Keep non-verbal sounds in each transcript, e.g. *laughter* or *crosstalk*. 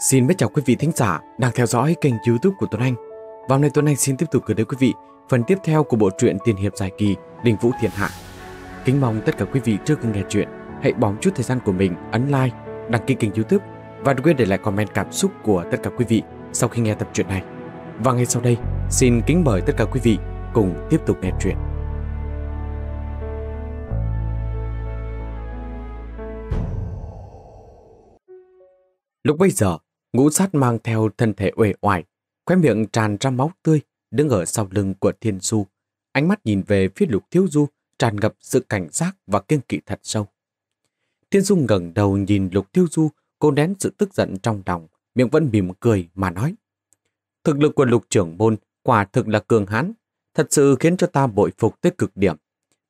Xin biết chào quý vị thính giả đang theo dõi kênh youtube của Tuấn Anh Và hôm nay Tuấn Anh xin tiếp tục gửi đến quý vị phần tiếp theo của bộ truyện Tiền Hiệp dài Kỳ Đình Vũ Thiện Hạ Kính mong tất cả quý vị trước khi nghe chuyện hãy bóng chút thời gian của mình ấn like, đăng ký kênh youtube và đừng quên để lại comment cảm xúc của tất cả quý vị sau khi nghe tập truyện này Và ngay sau đây xin kính mời tất cả quý vị cùng tiếp tục nghe chuyện Lúc bây giờ Ngũ sát mang theo thân thể uể oải, khóe miệng tràn ra máu tươi, đứng ở sau lưng của Thiên Du. Ánh mắt nhìn về phía lục thiếu du, tràn ngập sự cảnh giác và kiên kỵ thật sâu. Thiên Du ngẩng đầu nhìn lục thiếu du, cô nén sự tức giận trong lòng, miệng vẫn mỉm cười mà nói. Thực lực của lục trưởng môn quả thực là cường hãn, thật sự khiến cho ta bội phục tới cực điểm.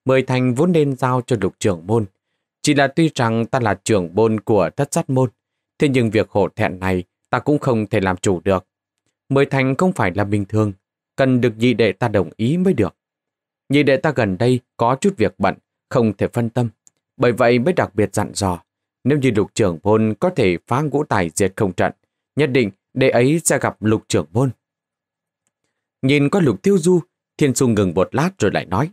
Mười thành vốn nên giao cho lục trưởng môn. Chỉ là tuy rằng ta là trưởng môn của thất sát môn, Thế nhưng việc hổ thẹn này ta cũng không thể làm chủ được. Mời Thành không phải là bình thường, cần được nhị đệ ta đồng ý mới được. Nhị đệ ta gần đây có chút việc bận, không thể phân tâm. Bởi vậy mới đặc biệt dặn dò, nếu như lục trưởng môn có thể phá ngũ tài diệt không trận, nhất định đệ ấy sẽ gặp lục trưởng môn. Nhìn qua lục tiêu du, thiên su ngừng một lát rồi lại nói.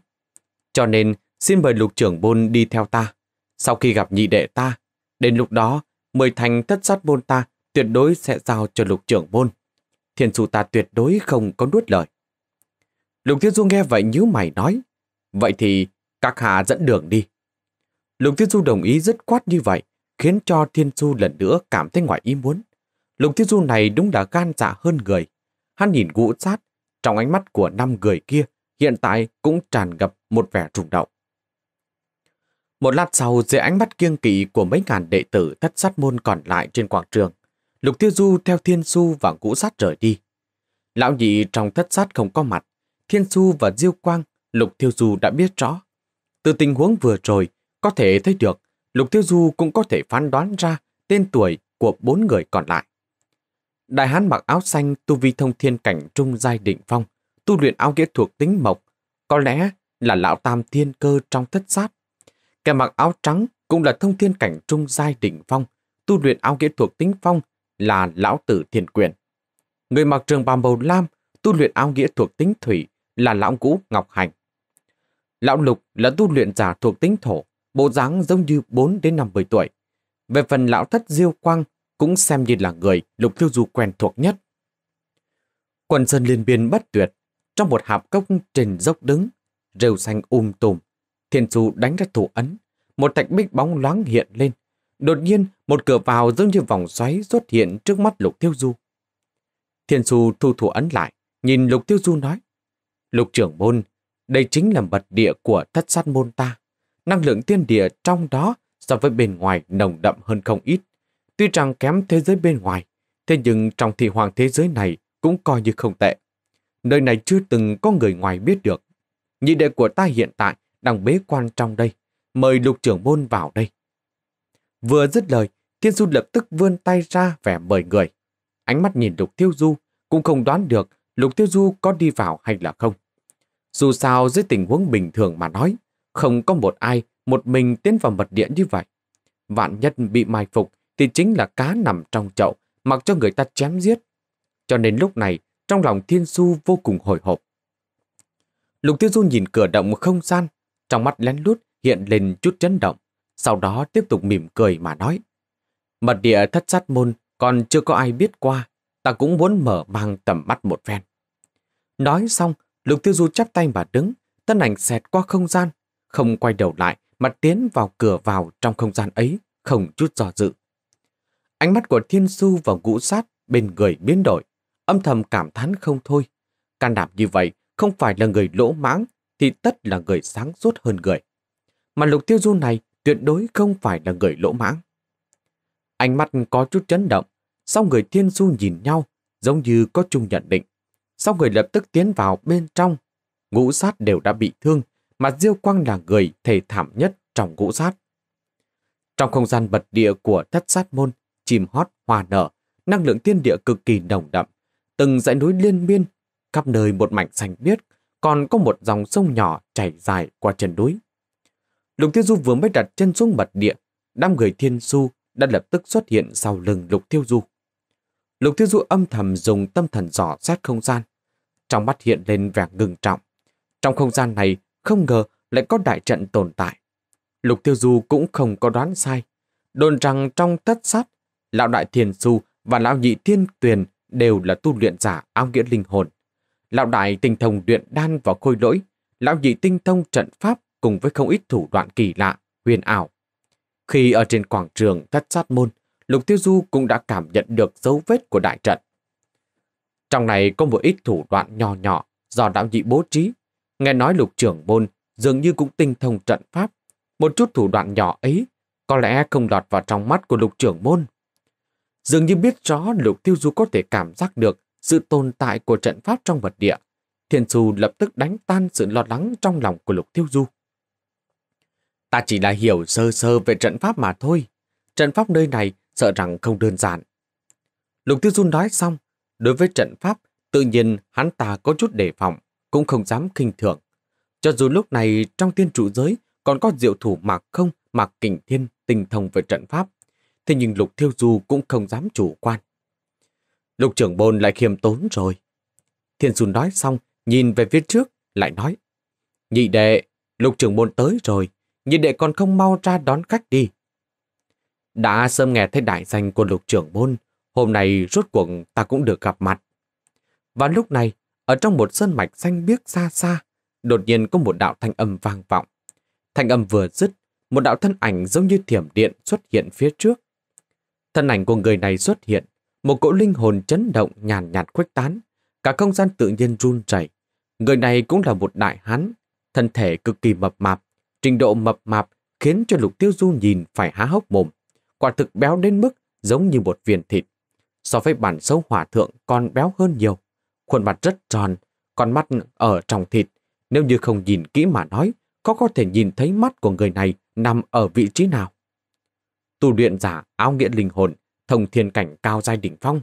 Cho nên, xin mời lục trưởng môn đi theo ta. Sau khi gặp nhị đệ ta, đến lúc đó mười thành thất sát môn ta tuyệt đối sẽ giao cho lục trưởng môn. Thiên su ta tuyệt đối không có nuốt lời. Lục Thiên Du nghe vậy nhíu mày nói, vậy thì các hạ dẫn đường đi. Lục Thiên Du đồng ý dứt khoát như vậy, khiến cho Thiên Du lần nữa cảm thấy ngoài ý muốn. Lục Thiên Du này đúng là gan dạ hơn người. Hắn nhìn gũ sát, trong ánh mắt của năm người kia hiện tại cũng tràn ngập một vẻ trùng động. Một lát sau dưới ánh mắt kiêng kỵ của mấy ngàn đệ tử thất sát môn còn lại trên quảng trường, Lục Tiêu Du theo Thiên Su và Ngũ Sát rời đi. Lão nhị trong thất sát không có mặt, Thiên Su và Diêu Quang, Lục Tiêu Du đã biết rõ. Từ tình huống vừa rồi, có thể thấy được, Lục Tiêu Du cũng có thể phán đoán ra tên tuổi của bốn người còn lại. Đại hán mặc áo xanh tu vi thông thiên cảnh trung giai định phong, tu luyện áo kỹ thuộc tính mộc, có lẽ là lão tam thiên cơ trong thất sát Kẻ mặc áo trắng cũng là thông thiên cảnh trung giai đỉnh phong, tu luyện áo nghĩa thuộc tính phong là lão tử thiền quyền. Người mặc trường bào màu lam, tu luyện áo nghĩa thuộc tính thủy là lão cũ Ngọc Hành. Lão Lục là tu luyện giả thuộc tính thổ, bộ dáng giống như 4 đến 50 tuổi. Về phần lão thất Diêu Quang cũng xem như là người Lục Tiêu Du quen thuộc nhất. Quần sơn liên biên bất tuyệt, trong một hạp cốc trên dốc đứng, rêu xanh um tùm, Thiên Du đánh ra thủ ấn, một thạch bích bóng loáng hiện lên. Đột nhiên, một cửa vào giống như vòng xoáy xuất hiện trước mắt Lục Tiêu Du. Thiên Du thu thủ ấn lại, nhìn Lục Tiêu Du nói. Lục trưởng môn, đây chính là mật địa của thất sát môn ta. Năng lượng tiên địa trong đó so với bên ngoài nồng đậm hơn không ít. Tuy rằng kém thế giới bên ngoài, thế nhưng trong thị hoàng thế giới này cũng coi như không tệ. Nơi này chưa từng có người ngoài biết được. Nhị đệ của ta hiện tại đang bế quan trong đây, mời lục trưởng môn vào đây. Vừa dứt lời, Thiên Du lập tức vươn tay ra vẻ mời người. Ánh mắt nhìn Lục Tiêu Du, cũng không đoán được Lục Tiêu Du có đi vào hay là không. Dù sao dưới tình huống bình thường mà nói, không có một ai một mình tiến vào mật điện như vậy. Vạn nhất bị mai phục thì chính là cá nằm trong chậu, mặc cho người ta chém giết. Cho nên lúc này, trong lòng Thiên Du vô cùng hồi hộp. Lục Tiêu Du nhìn cửa động không gian, trong mắt lén lút hiện lên chút chấn động, sau đó tiếp tục mỉm cười mà nói. Mật địa thất sát môn còn chưa có ai biết qua, ta cũng muốn mở mang tầm mắt một phen. Nói xong, Lục Tiêu Du chắp tay mà đứng, thân ảnh xẹt qua không gian, không quay đầu lại mà tiến vào cửa vào trong không gian ấy, không chút do dự. Ánh mắt của Thiên Su và Ngũ Sát bên người biến đổi, âm thầm cảm thán không thôi. Can đảm như vậy không phải là người lỗ mãng thì tất là người sáng suốt hơn người. Mà lục tiêu du này tuyệt đối không phải là người lỗ mãng. Ánh mắt có chút chấn động, sau người thiên du nhìn nhau, giống như có chung nhận định. Sau người lập tức tiến vào bên trong, ngũ sát đều đã bị thương, mà Diêu Quang là người thể thảm nhất trong ngũ sát. Trong không gian bật địa của thất sát môn, chìm hót hòa nở, năng lượng tiên địa cực kỳ nồng đậm, từng dãy núi liên miên, khắp nơi một mảnh xanh biếc, còn có một dòng sông nhỏ chảy dài qua chân núi. Lục Tiêu Du vừa mới đặt chân xuống mặt địa, đám người thiên su đã lập tức xuất hiện sau lưng Lục Tiêu Du. Lục Tiêu Du âm thầm dùng tâm thần dò xét không gian. Trong mắt hiện lên vẻ ngừng trọng. Trong không gian này, không ngờ lại có đại trận tồn tại. Lục Tiêu Du cũng không có đoán sai. Đồn rằng trong tất sát, Lão Đại Thiên Su và Lão Nhị Thiên Tuyền đều là tu luyện giả áo nghĩa linh hồn. Lão đại tinh thông luyện đan và khôi lỗi, lão nhị tinh thông trận pháp cùng với không ít thủ đoạn kỳ lạ, huyền ảo. Khi ở trên quảng trường thất sát môn, Lục Tiêu Du cũng đã cảm nhận được dấu vết của đại trận. Trong này có một ít thủ đoạn nhỏ nhỏ do đạo nhị bố trí. Nghe nói lục trưởng môn dường như cũng tinh thông trận pháp. Một chút thủ đoạn nhỏ ấy có lẽ không đọt vào trong mắt của lục trưởng môn. Dường như biết rõ lục tiêu du có thể cảm giác được sự tồn tại của trận pháp trong vật địa, Thiên Xu lập tức đánh tan sự lo lắng trong lòng của Lục Tiêu Du. Ta chỉ là hiểu sơ sơ về trận pháp mà thôi. Trận pháp nơi này sợ rằng không đơn giản. Lục Tiêu Du nói xong, đối với trận pháp, tự nhiên hắn ta có chút đề phòng, cũng không dám khinh thường. Cho dù lúc này trong tiên trụ giới còn có diệu thủ mạc không, mạc kỉnh thiên tình thông về trận pháp, thế nhưng Lục Tiêu Du cũng không dám chủ quan. Lục trưởng bồn lại khiêm tốn rồi. Thiên Dùn nói xong, nhìn về phía trước, lại nói. Nhị đệ, lục trưởng bồn tới rồi, nhị đệ còn không mau ra đón khách đi. Đã sớm nghe thấy đại danh của lục trưởng môn, hôm nay rốt cuộc ta cũng được gặp mặt. Và lúc này, ở trong một sơn mạch xanh biếc xa xa, đột nhiên có một đạo thanh âm vang vọng. Thanh âm vừa dứt, một đạo thân ảnh giống như thiểm điện xuất hiện phía trước. Thân ảnh của người này xuất hiện, một cỗ linh hồn chấn động nhàn nhạt, nhạt khuếch tán, cả không gian tự nhiên run rẩy. Người này cũng là một đại hán, thân thể cực kỳ mập mạp, trình độ mập mạp khiến cho Lục Tiêu Du nhìn phải há hốc mồm, quả thực béo đến mức giống như một viên thịt. So với bản sâu hỏa thượng còn béo hơn nhiều, khuôn mặt rất tròn, con mắt ở trong thịt, nếu như không nhìn kỹ mà nói, có có thể nhìn thấy mắt của người này nằm ở vị trí nào. Tu luyện giả áo nghĩa linh hồn thông thiên cảnh cao giai đỉnh phong.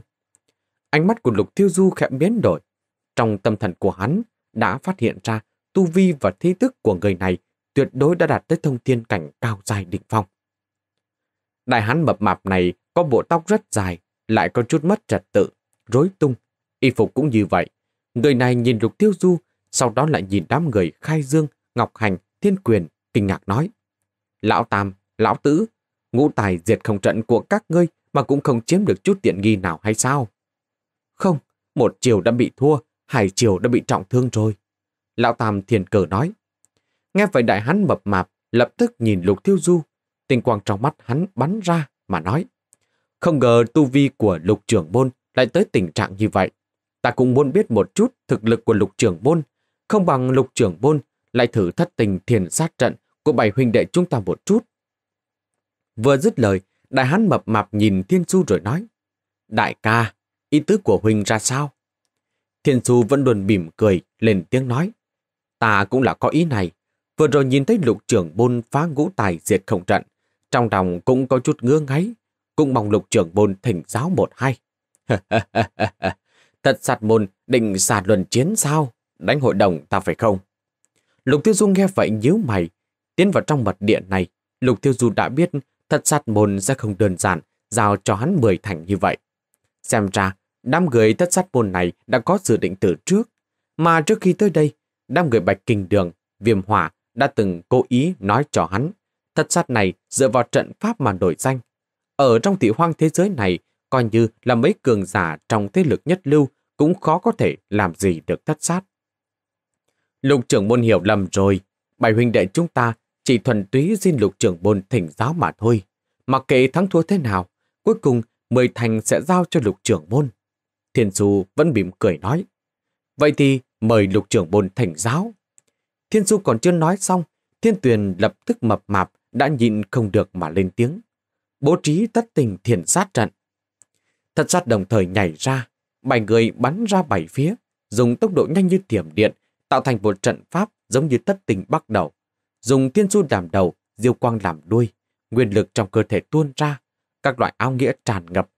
Ánh mắt của Lục Thiêu Du khẽ biến đổi. Trong tâm thần của hắn đã phát hiện ra tu vi và thế thức của người này tuyệt đối đã đạt tới thông thiên cảnh cao dài đỉnh phong. Đại hắn mập mạp này có bộ tóc rất dài, lại có chút mất trật tự, rối tung, y phục cũng như vậy. Người này nhìn lục tiêu du, sau đó lại nhìn đám người khai dương, ngọc hành, thiên quyền, kinh ngạc nói. Lão Tam, Lão Tử, ngũ tài diệt không trận của các ngươi mà cũng không chiếm được chút tiện nghi nào hay sao? Không, một chiều đã bị thua, hai chiều đã bị trọng thương rồi. Lão Tam thiền cờ nói. Nghe vậy đại hắn mập mạp, lập tức nhìn Lục Thiêu Du, tinh quang trong mắt hắn bắn ra mà nói. Không ngờ tu vi của lục trưởng môn lại tới tình trạng như vậy. Ta cũng muốn biết một chút thực lực của lục trưởng môn, không bằng lục trưởng môn lại thử thất tình thiền sát trận của bảy huynh đệ chúng ta một chút. Vừa dứt lời, Đại hán mập mạp nhìn Thiên Du rồi nói, Đại ca, ý tứ của Huynh ra sao? Thiên Du vẫn luôn bỉm cười, lên tiếng nói, Ta cũng là có ý này, vừa rồi nhìn thấy lục trưởng bôn phá ngũ tài diệt khổng trận, trong lòng cũng có chút ngứa ngáy, cũng mong lục trưởng bôn thỉnh giáo một hai. *laughs* Thật sạt môn định xả luận chiến sao? Đánh hội đồng ta phải không? Lục Tiêu Du nghe vậy nhíu mày. Tiến vào trong mật địa này, Lục Tiêu Du đã biết Thất sát môn sẽ không đơn giản, giao cho hắn mười thành như vậy. Xem ra, đám người thất sát môn này đã có dự định từ trước. Mà trước khi tới đây, đám người bạch kinh đường, viêm hỏa đã từng cố ý nói cho hắn. Thất sát này dựa vào trận pháp mà đổi danh. Ở trong thị hoang thế giới này, coi như là mấy cường giả trong thế lực nhất lưu cũng khó có thể làm gì được thất sát. Lục trưởng môn hiểu lầm rồi, bảy huynh đệ chúng ta chỉ thuần túy xin lục trưởng bồn thỉnh giáo mà thôi. Mặc kệ thắng thua thế nào, cuối cùng mười thành sẽ giao cho lục trưởng môn. Thiên Du vẫn mỉm cười nói. Vậy thì mời lục trưởng bồn thỉnh giáo. Thiên Du còn chưa nói xong, thiên tuyền lập tức mập mạp, đã nhịn không được mà lên tiếng. Bố trí tất tình thiền sát trận. Thật sát đồng thời nhảy ra, bảy người bắn ra bảy phía, dùng tốc độ nhanh như tiềm điện, tạo thành một trận pháp giống như tất tình bắt đầu dùng tiên du làm đầu, diêu quang làm đuôi, nguyên lực trong cơ thể tuôn ra, các loại áo nghĩa tràn ngập.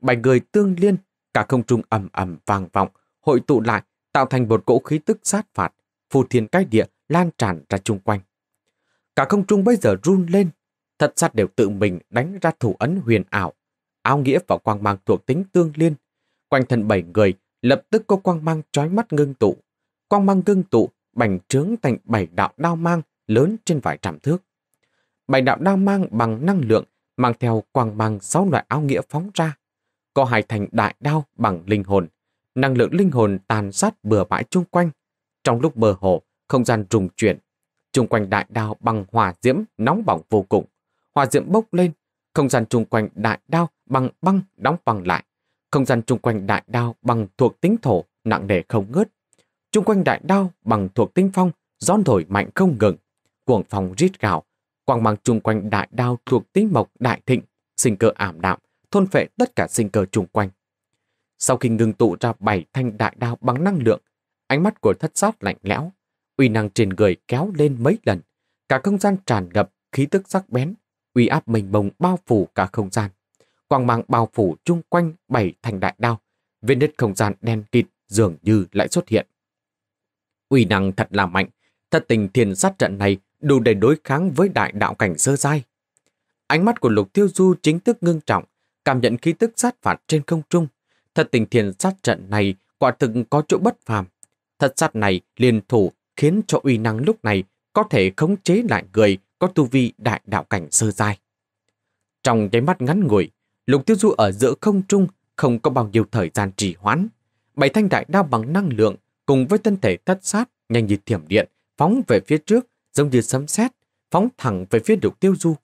Bảy người tương liên, cả không trung ầm ầm vang vọng, hội tụ lại, tạo thành một cỗ khí tức sát phạt, phù thiên cái địa lan tràn ra chung quanh. Cả không trung bây giờ run lên, thật sát đều tự mình đánh ra thủ ấn huyền ảo, áo nghĩa và quang mang thuộc tính tương liên. Quanh thân bảy người lập tức có quang mang trói mắt ngưng tụ. Quang mang ngưng tụ, bành trướng thành bảy đạo đao mang, lớn trên vài trăm thước. Bảy đạo đao mang bằng năng lượng mang theo quang mang sáu loại áo nghĩa phóng ra. Có hai thành đại đao bằng linh hồn. Năng lượng linh hồn tàn sát bừa bãi chung quanh. Trong lúc bờ hồ, không gian rùng chuyển. Chung quanh đại đao bằng hỏa diễm nóng bỏng vô cùng. Hỏa diễm bốc lên, không gian chung quanh đại đao bằng băng đóng băng lại. Không gian chung quanh đại đao bằng thuộc tính thổ nặng nề không ngớt. Chung quanh đại đao bằng thuộc tinh phong, gió thổi mạnh không ngừng cuồng phòng rít gạo, quang mang chung quanh đại đao thuộc tính mộc đại thịnh, sinh cơ ảm đạm, thôn phệ tất cả sinh cơ chung quanh. Sau khi ngưng tụ ra bảy thanh đại đao bằng năng lượng, ánh mắt của thất sát lạnh lẽo, uy năng trên người kéo lên mấy lần, cả không gian tràn ngập khí tức sắc bén, uy áp mênh mông bao phủ cả không gian. Quang mang bao phủ chung quanh bảy thanh đại đao, viên đất không gian đen kịt dường như lại xuất hiện. Uy năng thật là mạnh, thật tình thiên sát trận này đủ để đối kháng với đại đạo cảnh sơ giai. Ánh mắt của Lục Tiêu Du chính thức ngưng trọng, cảm nhận khí tức sát phạt trên không trung. Thật tình thiền sát trận này quả thực có chỗ bất phàm. Thật sát này liền thủ khiến cho uy năng lúc này có thể khống chế lại người có tu vi đại đạo cảnh sơ giai. Trong cái mắt ngắn ngủi, Lục Tiêu Du ở giữa không trung không có bao nhiêu thời gian trì hoãn. Bảy thanh đại đao bằng năng lượng cùng với thân thể thất sát nhanh như thiểm điện phóng về phía trước giống như sấm sét phóng thẳng về phía lục tiêu du.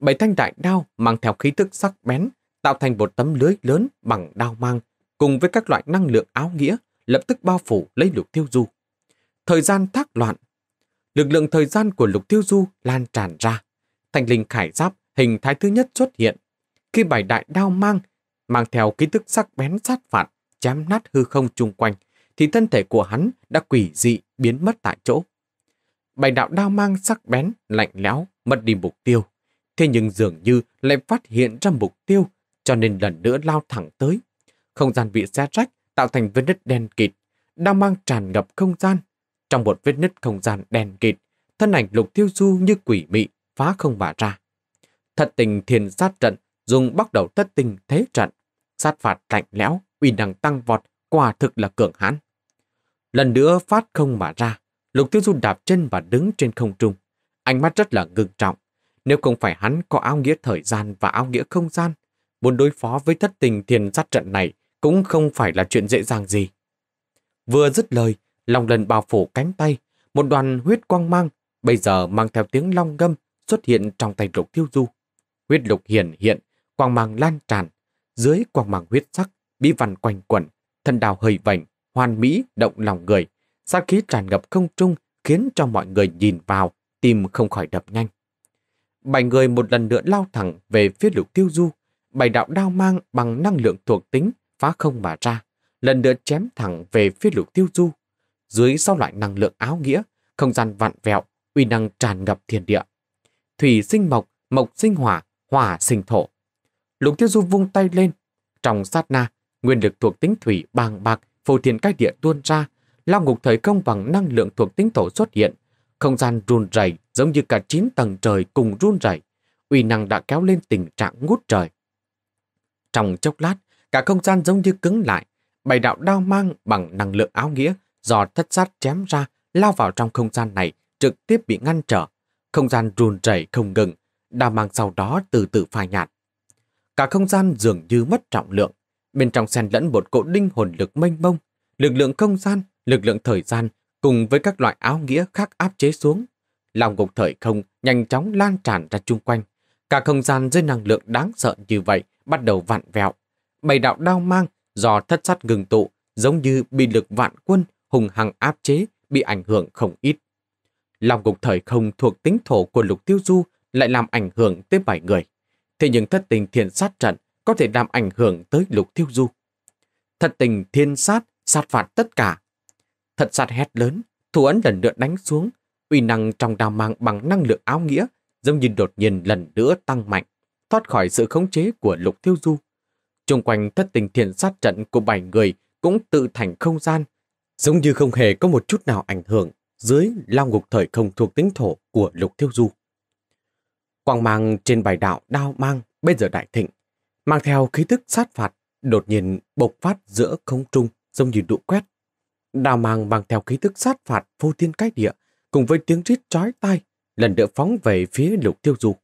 Bảy thanh đại đao mang theo khí thức sắc bén, tạo thành một tấm lưới lớn bằng đao mang, cùng với các loại năng lượng áo nghĩa, lập tức bao phủ lấy lục tiêu du. Thời gian thác loạn, lực lượng thời gian của lục tiêu du lan tràn ra. Thành linh khải giáp hình thái thứ nhất xuất hiện. Khi bảy đại đao mang, mang theo khí thức sắc bén sát phạt, chém nát hư không chung quanh, thì thân thể của hắn đã quỷ dị biến mất tại chỗ bài đạo đao mang sắc bén, lạnh lẽo, mất đi mục tiêu. Thế nhưng dường như lại phát hiện ra mục tiêu, cho nên lần nữa lao thẳng tới. Không gian bị xé rách, tạo thành vết nứt đen kịt. Đao mang tràn ngập không gian. Trong một vết nứt không gian đen kịt, thân ảnh lục tiêu du như quỷ mị, phá không mà ra. Thật tình thiền sát trận, dùng bắt đầu thất tình thế trận. Sát phạt lạnh lẽo, uy năng tăng vọt, quả thực là cường hãn. Lần nữa phát không mà ra, Lục Tiêu Du đạp chân và đứng trên không trung. Ánh mắt rất là ngưng trọng. Nếu không phải hắn có áo nghĩa thời gian và áo nghĩa không gian, muốn đối phó với thất tình thiền sát trận này cũng không phải là chuyện dễ dàng gì. Vừa dứt lời, Long lần bao phủ cánh tay, một đoàn huyết quang mang, bây giờ mang theo tiếng long ngâm xuất hiện trong tay lục tiêu du. Huyết lục hiển hiện, quang mang lan tràn, dưới quang mang huyết sắc, bi văn quanh quẩn, thân đào hơi vảnh hoàn mỹ động lòng người, Sát khí tràn ngập không trung khiến cho mọi người nhìn vào, tim không khỏi đập nhanh. Bảy người một lần nữa lao thẳng về phía lục tiêu du. Bảy đạo đao mang bằng năng lượng thuộc tính phá không mà ra, lần nữa chém thẳng về phía lục tiêu du. Dưới sau loại năng lượng áo nghĩa, không gian vặn vẹo, uy năng tràn ngập thiên địa. Thủy sinh mộc, mộc sinh hỏa, hỏa sinh thổ. Lục tiêu du vung tay lên. Trong sát na, nguyên lực thuộc tính thủy bàng bạc, phô thiên cách địa tuôn ra, lao ngục thời không bằng năng lượng thuộc tính thổ xuất hiện. Không gian run rẩy giống như cả 9 tầng trời cùng run rẩy uy năng đã kéo lên tình trạng ngút trời. Trong chốc lát, cả không gian giống như cứng lại, bảy đạo đao mang bằng năng lượng áo nghĩa do thất sát chém ra lao vào trong không gian này trực tiếp bị ngăn trở. Không gian run rẩy không ngừng, đao mang sau đó từ từ phai nhạt. Cả không gian dường như mất trọng lượng, bên trong xen lẫn một cỗ đinh hồn lực mênh mông, lực lượng không gian lực lượng thời gian cùng với các loại áo nghĩa khác áp chế xuống. Lòng ngục thời không nhanh chóng lan tràn ra chung quanh. Cả không gian dưới năng lượng đáng sợ như vậy bắt đầu vặn vẹo. Bảy đạo đau mang do thất sát ngừng tụ giống như bị lực vạn quân hùng hằng áp chế bị ảnh hưởng không ít. Lòng ngục thời không thuộc tính thổ của lục tiêu du lại làm ảnh hưởng tới bảy người. Thế nhưng thất tình thiên sát trận có thể làm ảnh hưởng tới lục tiêu du. thất tình thiên sát, sát phạt tất cả, Thật sát hét lớn, thủ ấn lần nữa đánh xuống, uy năng trong đào mang bằng năng lượng áo nghĩa, giống như đột nhiên lần nữa tăng mạnh, thoát khỏi sự khống chế của lục tiêu du. Trung quanh thất tình thiền sát trận của bảy người cũng tự thành không gian, giống như không hề có một chút nào ảnh hưởng dưới lao ngục thời không thuộc tính thổ của lục tiêu du. Quang mang trên bài đạo đao mang bây giờ đại thịnh, mang theo khí tức sát phạt, đột nhiên bộc phát giữa không trung giống như đụ quét Đào mang bằng theo khí thức sát phạt vô thiên cái địa, cùng với tiếng rít chói tai, lần nữa phóng về phía lục tiêu du.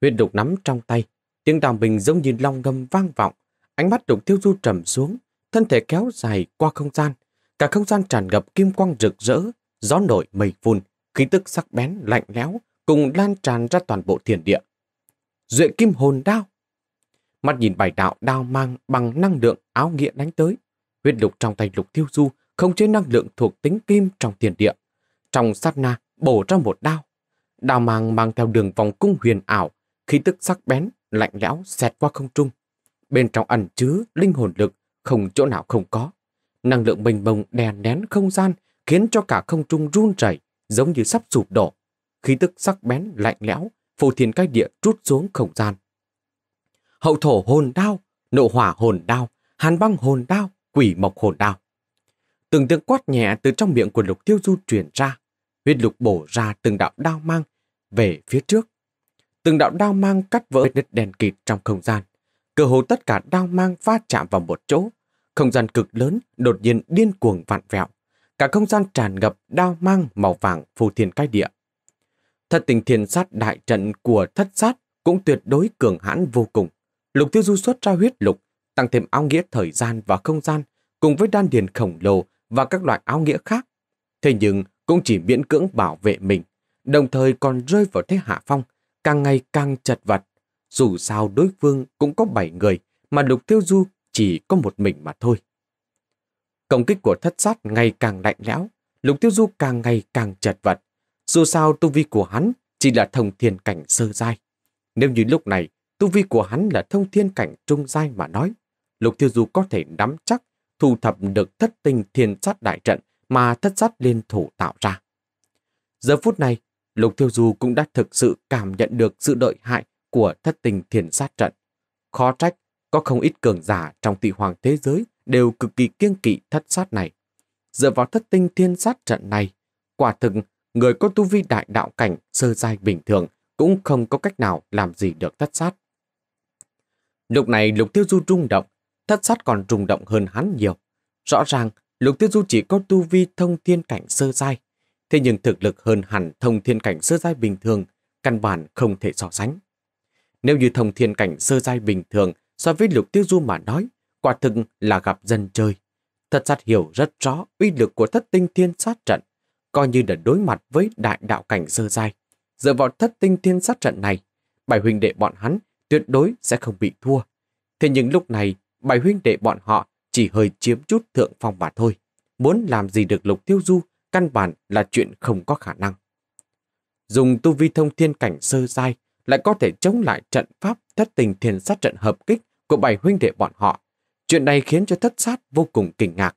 Huyết lục nắm trong tay, tiếng đào bình giống như long ngâm vang vọng, ánh mắt lục tiêu du trầm xuống, thân thể kéo dài qua không gian, cả không gian tràn ngập kim quang rực rỡ, gió nổi mây phun, khí tức sắc bén lạnh lẽo cùng lan tràn ra toàn bộ thiền địa. Duệ kim hồn đao. Mắt nhìn bài đạo đao mang bằng năng lượng áo nghĩa đánh tới. Huyết lục trong tay lục tiêu du không chế năng lượng thuộc tính kim trong tiền địa. Trong sát na, bổ ra một đao. Đao mang mang theo đường vòng cung huyền ảo, khí tức sắc bén, lạnh lẽo xẹt qua không trung. Bên trong ẩn chứa linh hồn lực, không chỗ nào không có. Năng lượng mênh mông đè nén không gian, khiến cho cả không trung run rẩy, giống như sắp sụp đổ. Khí tức sắc bén lạnh lẽo, phù thiền cách địa trút xuống không gian. Hậu thổ hồn đao, nộ hỏa hồn đao, hàn băng hồn đao, quỷ mộc hồn đao. Từng tiếng quát nhẹ từ trong miệng của lục tiêu du truyền ra. Huyết lục bổ ra từng đạo đao mang về phía trước. Từng đạo đao mang cắt vỡ nứt đèn kịt trong không gian. Cơ hồ tất cả đao mang va chạm vào một chỗ. Không gian cực lớn đột nhiên điên cuồng vặn vẹo. Cả không gian tràn ngập đao mang màu vàng phù thiên cai địa. Thật tình thiên sát đại trận của thất sát cũng tuyệt đối cường hãn vô cùng. Lục tiêu du xuất ra huyết lục, tăng thêm ao nghĩa thời gian và không gian, cùng với đan điền khổng lồ và các loại áo nghĩa khác. Thế nhưng cũng chỉ miễn cưỡng bảo vệ mình, đồng thời còn rơi vào thế hạ phong, càng ngày càng chật vật. Dù sao đối phương cũng có 7 người, mà Lục Tiêu Du chỉ có một mình mà thôi. Công kích của thất sát ngày càng lạnh lẽo, Lục Tiêu Du càng ngày càng chật vật. Dù sao tu vi của hắn chỉ là thông thiên cảnh sơ giai. Nếu như lúc này tu vi của hắn là thông thiên cảnh trung giai mà nói, Lục Tiêu Du có thể nắm chắc thu thập được thất tinh thiên sát đại trận mà thất sát liên thủ tạo ra. Giờ phút này, Lục Thiêu Du cũng đã thực sự cảm nhận được sự đợi hại của thất tinh thiên sát trận. Khó trách, có không ít cường giả trong tị hoàng thế giới đều cực kỳ kiêng kỵ thất sát này. Dựa vào thất tinh thiên sát trận này, quả thực người có tu vi đại đạo cảnh sơ giai bình thường cũng không có cách nào làm gì được thất sát. Lúc này Lục Tiêu Du rung động, thất sát còn rung động hơn hắn nhiều. Rõ ràng, Lục Tiêu Du chỉ có tu vi thông thiên cảnh sơ giai, thế nhưng thực lực hơn hẳn thông thiên cảnh sơ giai bình thường, căn bản không thể so sánh. Nếu như thông thiên cảnh sơ giai bình thường so với Lục Tiêu Du mà nói, quả thực là gặp dân chơi. Thất sát hiểu rất rõ uy lực của thất tinh thiên sát trận, coi như đã đối mặt với đại đạo cảnh sơ giai. Dựa vào thất tinh thiên sát trận này, bảy huynh đệ bọn hắn tuyệt đối sẽ không bị thua. Thế nhưng lúc này, bảy huynh đệ bọn họ chỉ hơi chiếm chút thượng phong mà thôi. Muốn làm gì được lục tiêu du, căn bản là chuyện không có khả năng. Dùng tu vi thông thiên cảnh sơ dai, lại có thể chống lại trận pháp thất tình thiền sát trận hợp kích của bảy huynh đệ bọn họ. Chuyện này khiến cho thất sát vô cùng kinh ngạc.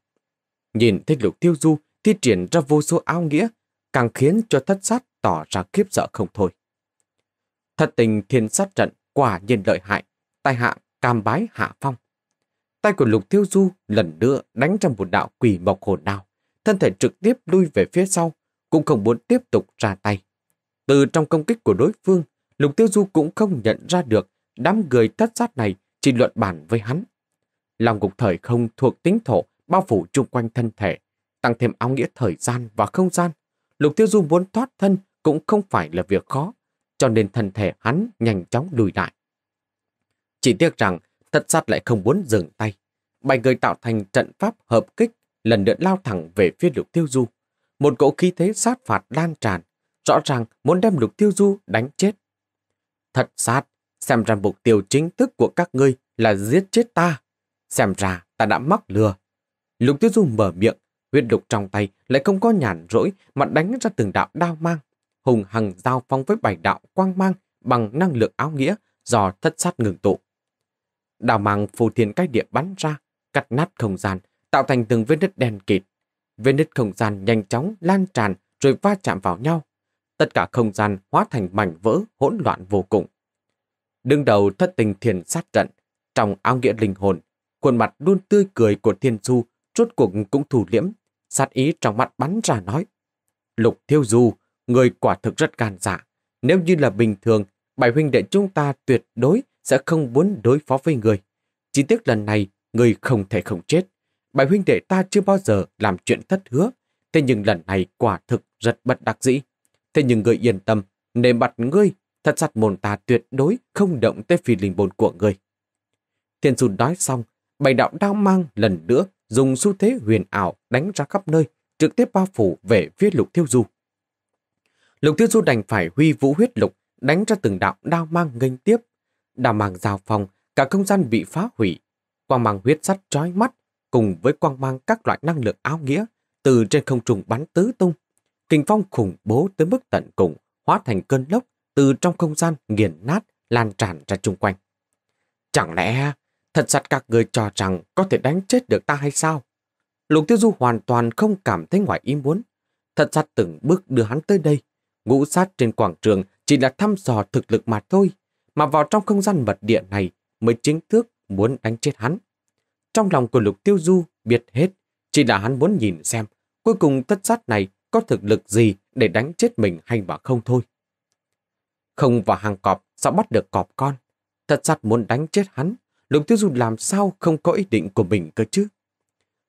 Nhìn thấy lục tiêu du thi triển ra vô số ao nghĩa, càng khiến cho thất sát tỏ ra khiếp sợ không thôi. Thất tình thiên sát trận quả nhiên lợi hại, tai hạ cam bái hạ phong. Tay của Lục Tiêu Du lần nữa đánh trong một đạo quỷ mộc hồn nào, thân thể trực tiếp lui về phía sau, cũng không muốn tiếp tục ra tay. Từ trong công kích của đối phương, Lục Tiêu Du cũng không nhận ra được đám người thất sát này chỉ luận bản với hắn. Lòng ngục thời không thuộc tính thổ bao phủ chung quanh thân thể, tăng thêm áo nghĩa thời gian và không gian. Lục Tiêu Du muốn thoát thân cũng không phải là việc khó, cho nên thân thể hắn nhanh chóng lùi lại. Chỉ tiếc rằng Thất sát lại không muốn dừng tay. Bảy người tạo thành trận pháp hợp kích, lần nữa lao thẳng về phía lục tiêu du. Một cỗ khí thế sát phạt lan tràn, rõ ràng muốn đem lục tiêu du đánh chết. Thật sát, xem ra mục tiêu chính thức của các ngươi là giết chết ta. Xem ra ta đã mắc lừa. Lục tiêu du mở miệng, huyết đục trong tay lại không có nhàn rỗi mà đánh ra từng đạo đao mang. Hùng hằng giao phong với bảy đạo quang mang bằng năng lượng áo nghĩa do thất sát ngừng tụ đào mang phù thiên cách địa bắn ra, cắt nát không gian, tạo thành từng vết nứt đen kịt. Vết nứt không gian nhanh chóng lan tràn rồi va chạm vào nhau. Tất cả không gian hóa thành mảnh vỡ hỗn loạn vô cùng. Đứng đầu thất tình thiền sát trận, trong áo nghĩa linh hồn, khuôn mặt luôn tươi cười của thiên du chốt cuộc cũng thủ liễm, sát ý trong mắt bắn ra nói. Lục thiêu du, người quả thực rất gan dạ. Nếu như là bình thường, bảy huynh đệ chúng ta tuyệt đối sẽ không muốn đối phó với người. Chỉ tiếc lần này, người không thể không chết. Bài huynh đệ ta chưa bao giờ làm chuyện thất hứa, thế nhưng lần này quả thực rất bất đặc dĩ. Thế nhưng người yên tâm, nề mặt ngươi, thật sắt mồn ta tuyệt đối không động tới phi linh bồn của ngươi. Thiên Dù nói xong, bảy đạo đao mang lần nữa dùng xu thế huyền ảo đánh ra khắp nơi, trực tiếp bao phủ về phía lục thiêu du. Lục thiêu du đành phải huy vũ huyết lục, đánh ra từng đạo đao mang nghênh tiếp, Đà màng giao phong, cả không gian bị phá hủy. Quang mang huyết sắt trói mắt, cùng với quang mang các loại năng lượng áo nghĩa, từ trên không trung bắn tứ tung. Kinh phong khủng bố tới mức tận cùng, hóa thành cơn lốc, từ trong không gian nghiền nát, lan tràn ra chung quanh. Chẳng lẽ thật sặt các người cho rằng có thể đánh chết được ta hay sao? Lục tiêu du hoàn toàn không cảm thấy ngoài ý muốn. Thật sặt từng bước đưa hắn tới đây. Ngũ sát trên quảng trường chỉ là thăm dò thực lực mà thôi mà vào trong không gian mật địa này mới chính thức muốn đánh chết hắn. Trong lòng của Lục Tiêu Du biết hết, chỉ là hắn muốn nhìn xem cuối cùng tất sát này có thực lực gì để đánh chết mình hay mà không thôi. Không vào hàng cọp sao bắt được cọp con. Thật sát muốn đánh chết hắn, Lục Tiêu Du làm sao không có ý định của mình cơ chứ.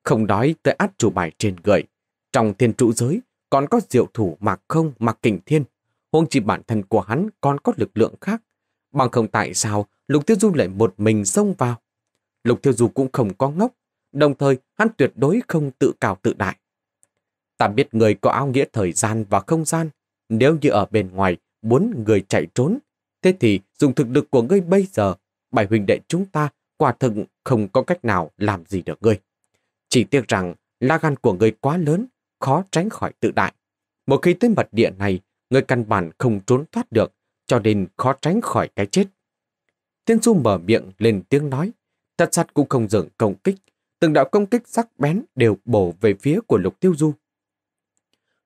Không nói tới át chủ bài trên người. Trong thiên trụ giới còn có diệu thủ mạc không mạc kình thiên. Huống chỉ bản thân của hắn còn có lực lượng khác Bằng không tại sao Lục Tiêu Du lại một mình xông vào. Lục Tiêu Du cũng không có ngốc, đồng thời hắn tuyệt đối không tự cào tự đại. Ta biết người có áo nghĩa thời gian và không gian, nếu như ở bên ngoài muốn người chạy trốn, thế thì dùng thực lực của ngươi bây giờ, bài huynh đệ chúng ta quả thực không có cách nào làm gì được ngươi. Chỉ tiếc rằng la gan của ngươi quá lớn, khó tránh khỏi tự đại. Một khi tới mật địa này, ngươi căn bản không trốn thoát được, cho nên khó tránh khỏi cái chết. Tiên Du mở miệng lên tiếng nói, thật sát cũng không dừng công kích, từng đạo công kích sắc bén đều bổ về phía của Lục Tiêu Du.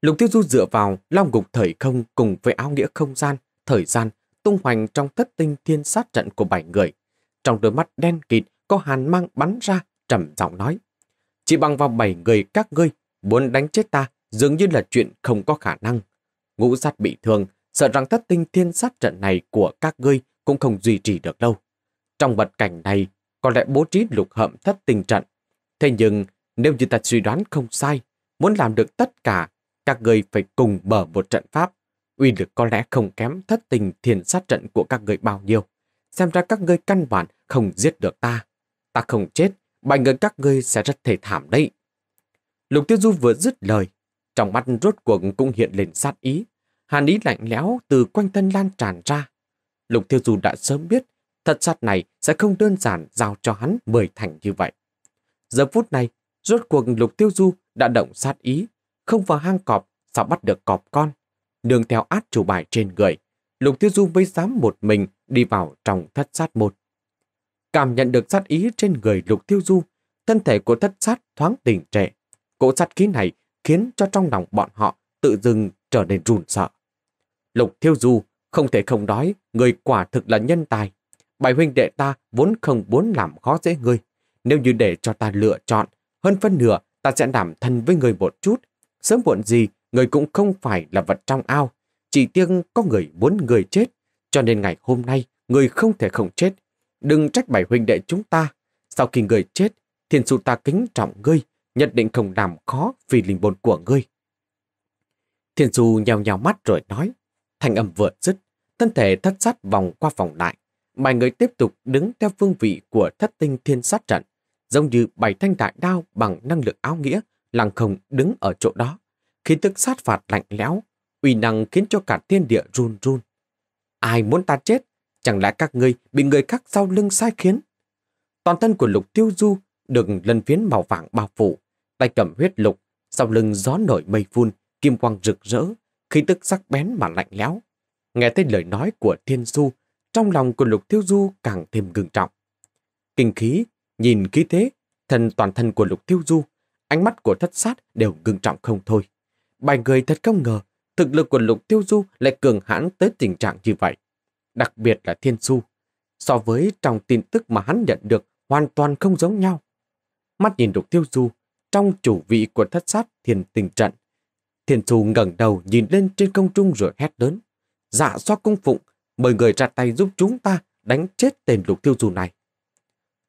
Lục Tiêu Du dựa vào long ngục thời không cùng với áo nghĩa không gian, thời gian, tung hoành trong thất tinh thiên sát trận của bảy người. Trong đôi mắt đen kịt có hàn mang bắn ra, trầm giọng nói. Chỉ bằng vào bảy người các ngươi, muốn đánh chết ta dường như là chuyện không có khả năng. Ngũ sát bị thương, sợ rằng thất tinh thiên sát trận này của các ngươi cũng không duy trì được lâu. Trong vật cảnh này, có lẽ bố trí lục hậm thất tinh trận. Thế nhưng, nếu như ta suy đoán không sai, muốn làm được tất cả, các ngươi phải cùng mở một trận pháp. Uy lực có lẽ không kém thất tình thiên sát trận của các ngươi bao nhiêu. Xem ra các ngươi căn bản không giết được ta. Ta không chết, bài người các ngươi sẽ rất thể thảm đấy. Lục tiêu du vừa dứt lời, trong mắt rốt cuộc cũng hiện lên sát ý, hàn ý lạnh lẽo từ quanh thân lan tràn ra. Lục Thiêu Du đã sớm biết, thật sát này sẽ không đơn giản giao cho hắn mười thành như vậy. Giờ phút này, rốt cuộc Lục Tiêu Du đã động sát ý, không vào hang cọp sao bắt được cọp con. Đường theo át chủ bài trên người, Lục Tiêu Du mới dám một mình đi vào trong thất sát một. Cảm nhận được sát ý trên người Lục Tiêu Du, thân thể của thất sát thoáng tỉnh trệ. Cỗ sát khí này khiến cho trong lòng bọn họ tự dưng trở nên run sợ. Lục Thiêu Du không thể không nói người quả thực là nhân tài. Bài huynh đệ ta vốn không muốn làm khó dễ ngươi. Nếu như để cho ta lựa chọn, hơn phân nửa ta sẽ đảm thân với người một chút. Sớm muộn gì, người cũng không phải là vật trong ao. Chỉ tiếc có người muốn người chết. Cho nên ngày hôm nay, người không thể không chết. Đừng trách bảy huynh đệ chúng ta. Sau khi người chết, thiên su ta kính trọng ngươi, nhất định không làm khó vì linh bồn của ngươi. Thiên su nhào nhào mắt rồi nói. Thành âm vừa dứt, thân thể thất sát vòng qua vòng lại. Bài người tiếp tục đứng theo phương vị của thất tinh thiên sát trận, giống như bảy thanh đại đao bằng năng lực áo nghĩa, làng không đứng ở chỗ đó. Khí tức sát phạt lạnh lẽo, uy năng khiến cho cả thiên địa run run. Ai muốn ta chết? Chẳng lẽ các ngươi bị người khác sau lưng sai khiến? Toàn thân của lục tiêu du được lân phiến màu vàng bao phủ, tay cầm huyết lục, sau lưng gió nổi mây phun, kim quang rực rỡ, khí tức sắc bén mà lạnh lẽo. Nghe thấy lời nói của Thiên Du, trong lòng của Lục Thiêu Du càng thêm ngừng trọng. Kinh khí, nhìn khí thế, thần toàn thân của Lục Thiêu Du, ánh mắt của thất sát đều ngừng trọng không thôi. Bài người thật không ngờ, thực lực của Lục Thiêu Du lại cường hãn tới tình trạng như vậy. Đặc biệt là Thiên Du, so với trong tin tức mà hắn nhận được hoàn toàn không giống nhau. Mắt nhìn Lục Thiêu Du, trong chủ vị của thất sát thiền tình trận thiền thù ngẩng đầu nhìn lên trên không trung rồi hét lớn. Dạ soát cung phụng, mời người ra tay giúp chúng ta đánh chết tên lục tiêu du này.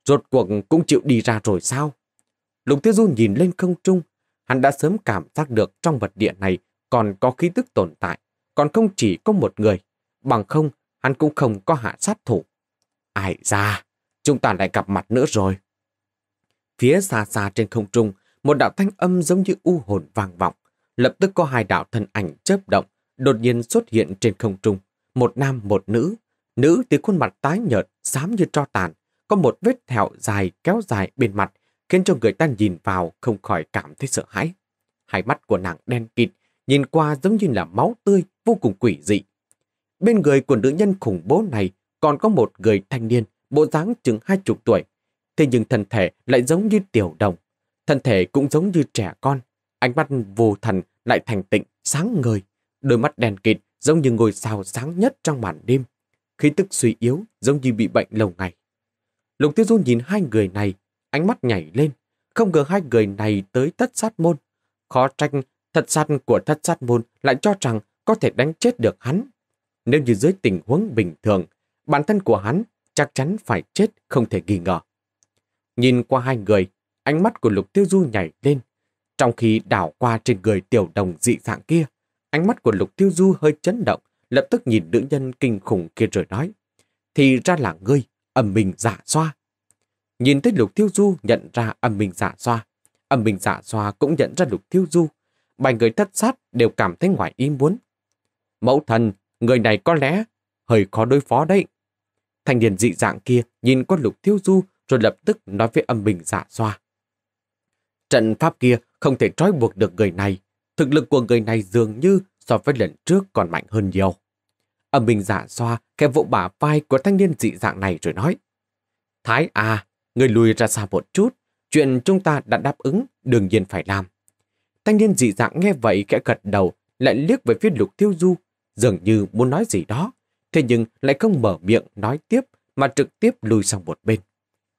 Rốt cuộc cũng chịu đi ra rồi sao? Lục tiêu du nhìn lên không trung, hắn đã sớm cảm giác được trong vật địa này còn có khí tức tồn tại, còn không chỉ có một người. Bằng không, hắn cũng không có hạ sát thủ. Ai ra, chúng ta lại gặp mặt nữa rồi. Phía xa xa trên không trung, một đạo thanh âm giống như u hồn vang vọng, lập tức có hai đạo thân ảnh chớp động, đột nhiên xuất hiện trên không trung. Một nam một nữ, nữ thì khuôn mặt tái nhợt, xám như tro tàn, có một vết thẹo dài kéo dài bên mặt, khiến cho người ta nhìn vào không khỏi cảm thấy sợ hãi. Hai mắt của nàng đen kịt, nhìn qua giống như là máu tươi, vô cùng quỷ dị. Bên người của nữ nhân khủng bố này còn có một người thanh niên, bộ dáng chừng hai chục tuổi. Thế nhưng thân thể lại giống như tiểu đồng, thân thể cũng giống như trẻ con, Ánh mắt vô thần lại thành tịnh, sáng ngời, đôi mắt đèn kịt giống như ngôi sao sáng nhất trong màn đêm. Khí tức suy yếu giống như bị bệnh lâu ngày. Lục Tiêu Du nhìn hai người này, ánh mắt nhảy lên. Không ngờ hai người này tới thất sát môn. Khó tranh thật sát của thất sát môn lại cho rằng có thể đánh chết được hắn. Nếu như dưới tình huống bình thường, bản thân của hắn chắc chắn phải chết không thể nghi ngờ. Nhìn qua hai người, ánh mắt của Lục Tiêu Du nhảy lên, trong khi đảo qua trên người tiểu đồng dị dạng kia, ánh mắt của Lục Tiêu Du hơi chấn động, lập tức nhìn nữ nhân kinh khủng kia rồi nói. Thì ra là ngươi, âm mình giả xoa. Nhìn thấy Lục Tiêu Du nhận ra âm mình giả xoa. Âm mình giả xoa cũng nhận ra Lục Tiêu Du. Bài người thất sát đều cảm thấy ngoài ý muốn. Mẫu thần, người này có lẽ hơi khó đối phó đấy. Thanh niên dị dạng kia nhìn con Lục Tiêu Du rồi lập tức nói với âm mình giả xoa. Trận pháp kia không thể trói buộc được người này. Thực lực của người này dường như so với lần trước còn mạnh hơn nhiều. Âm Minh giả xoa khẽ vỗ bả vai của thanh niên dị dạng này rồi nói. Thái à, người lùi ra xa một chút, chuyện chúng ta đã đáp ứng, đương nhiên phải làm. Thanh niên dị dạng nghe vậy khẽ gật đầu, lại liếc về phía lục tiêu du, dường như muốn nói gì đó, thế nhưng lại không mở miệng nói tiếp mà trực tiếp lùi sang một bên.